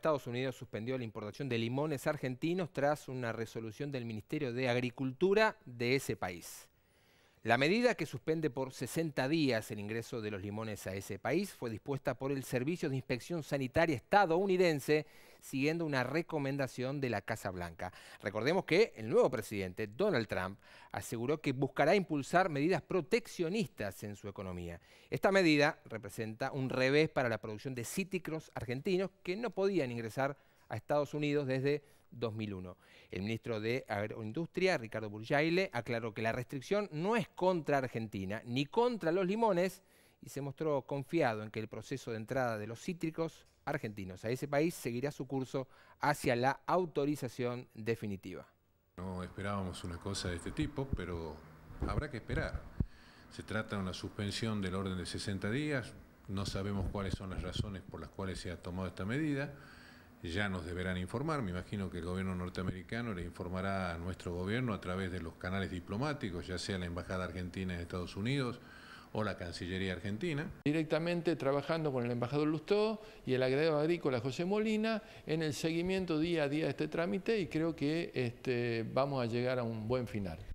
Estados Unidos suspendió la importación de limones argentinos tras una resolución del Ministerio de Agricultura de ese país. La medida que suspende por 60 días el ingreso de los limones a ese país fue dispuesta por el Servicio de Inspección Sanitaria estadounidense siguiendo una recomendación de la Casa Blanca. Recordemos que el nuevo presidente, Donald Trump, aseguró que buscará impulsar medidas proteccionistas en su economía. Esta medida representa un revés para la producción de cítricos argentinos que no podían ingresar a Estados Unidos desde 2001. El ministro de Agroindustria, Ricardo Burjaile, aclaró que la restricción no es contra Argentina ni contra los limones, y se mostró confiado en que el proceso de entrada de los cítricos argentinos a ese país seguirá su curso hacia la autorización definitiva. No esperábamos una cosa de este tipo, pero habrá que esperar. Se trata de una suspensión del orden de 60 días, no sabemos cuáles son las razones por las cuales se ha tomado esta medida, ya nos deberán informar, me imagino que el gobierno norteamericano le informará a nuestro gobierno a través de los canales diplomáticos, ya sea la Embajada Argentina en Estados Unidos, o la Cancillería Argentina. Directamente trabajando con el embajador Lustó y el agregado agrícola José Molina en el seguimiento día a día de este trámite y creo que este, vamos a llegar a un buen final.